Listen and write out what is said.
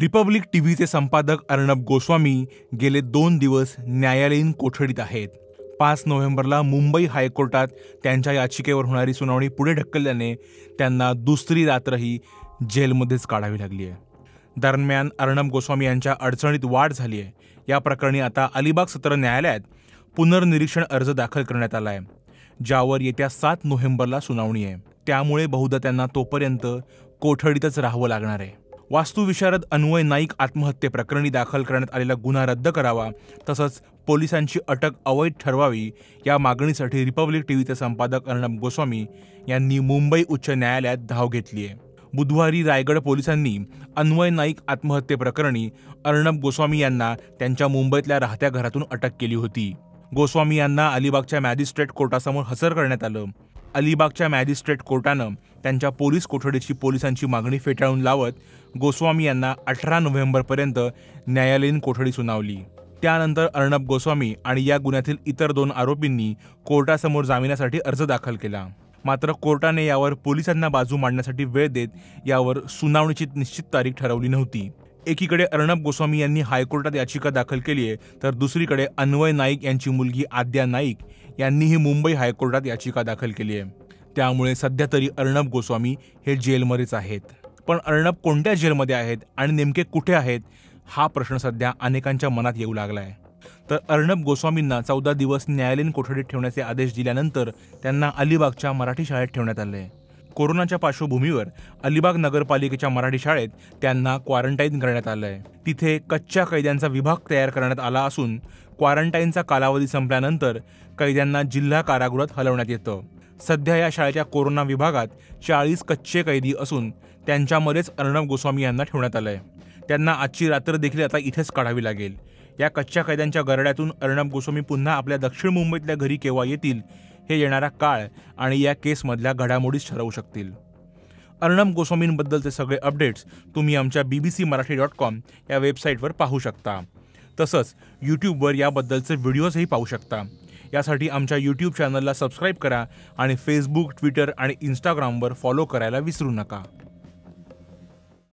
Republic टीव्हीचे संपादक अर्णब गोस्वामी गेले दोन दिवस न्यायालयीन कोठडीत आहेत पाच नोव्हेंबरला मुंबई हायकोर्टात त्यांच्या याचिकेवर होणारी सुनावणी पुढे ढकलल्याने त्यांना दुसरी रात्रही जेलमध्येच काढावी लागली आहे दरम्यान अर्णब गोस्वामी यांच्या अडचणीत वाढ झाली आहे या प्रकरणी आता अलिबाग सत्र न्यायालयात पुनर्निरीक्षण अर्ज दाखल करण्यात आला आहे ज्यावर येत्या सात नोव्हेंबरला सुनावणी आहे त्यामुळे बहुधा त्यांना तोपर्यंत कोठडीतच राहावं लागणार आहे वास्तुविशारद अन्वय नाईक आत्महत्येप्रकरणी दाखल करण्यात आलेला गुन्हा रद्द करावा तसंच पोलिसांची अटक अवैध ठरवावी या मागणीसाठी रिपब्लिक टीव्हीचे संपादक अर्णब गोस्वामी यांनी मुंबई उच्च न्यायालयात धाव घेतली आहे बुधवारी रायगड पोलिसांनी अन्वय नाईक आत्महत्येप्रकरणी अर्णब गोस्वामी यांना त्यांच्या मुंबईतल्या राहत्या घरातून अटक केली होती गोस्वामी यांना अलिबागच्या मॅजिस्ट्रेट कोर्टासमोर हजर करण्यात आलं अलिबागच्या मॅजिस्ट्रेट कोर्टानं त्यांच्या पोलीस कोठडीची पोलिसांची मागणी फेटाळून लावत गोस्वामी यांना अठरा नोव्हेंबरपर्यंत न्यायालयीन कोठडी सुनावली त्यानंतर अर्णब गोस्वामी आणि या गुन्ह्यातील इतर दोन आरोपींनी कोर्टासमोर जामिनासाठी अर्ज दाखल केला मात्र कोर्टाने यावर पोलिसांना बाजू मांडण्यासाठी वेळ देत यावर सुनावणीची निश्चित तारीख ठरवली नव्हती एकीकडे अर्णब गोस्वामी यांनी हायकोर्टात याचिका दाखल केली आहे तर दुसरीकडे अन्वय नाईक यांची मुलगी आद्या नाईक यांनीही मुंबई हायकोर्टात याचिका दाखल केली आहे त्यामुळे सध्या तरी अर्णब गोस्वामी हे जेलमध्येच आहेत पण अर्णब कोणत्या जेलमध्ये आहेत आणि नेमके कुठे आहेत हा प्रश्न सध्या अनेकांच्या मनात येऊ लागला आहे तर अर्णब गोस्वामींना चौदा दिवस न्यायालयीन कोठडीत ठेवण्याचे आदेश दिल्यानंतर त्यांना अलिबागच्या मराठी शाळेत ठेवण्यात आले आहे कोरोनाच्या पार्श्वभूमीवर अलिबाग नगरपालिकेच्या मराठी शाळेत त्यांना क्वारंटाईन करण्यात आलं आहे तिथे कच्च्या कैद्यांचा विभाग तयार करण्यात आला असून क्वारंटाईनचा कालावधी संपल्यानंतर कैद्यांना जिल्हा कारागृहात हलवण्यात येतं सध्या या शाळेच्या कोरोना विभागात चाळीस कच्चे कैदी असून त्यांच्यामध्येच अर्णब गोस्वामी यांना ठेवण्यात आलं आहे त्यांना आजची रात्र देखील आता इथेच काढावी लागेल या कच्च्या कैद्यांच्या गरड्यातून अर्णब गोस्वामी पुन्हा आपल्या दक्षिण मुंबईतल्या घरी केव्हा येतील हे येणारा काळ आणि या केसमधल्या घडामोडीच ठरवू शकतील अर्णब गोस्वामींबद्दलचे सगळे अपडेट्स तुम्ही आमच्या B B C Marathi dot com या वेबसाईटवर पाहू शकता तसंच यूट्यूबवर याबद्दलचे व्हिडिओजही पाहू शकता यासाठी आमच्या यूट्यूब चॅनलला सबस्क्राईब करा आणि फेसबुक ट्विटर आणि इन्स्टाग्रामवर फॉलो करायला विसरू नका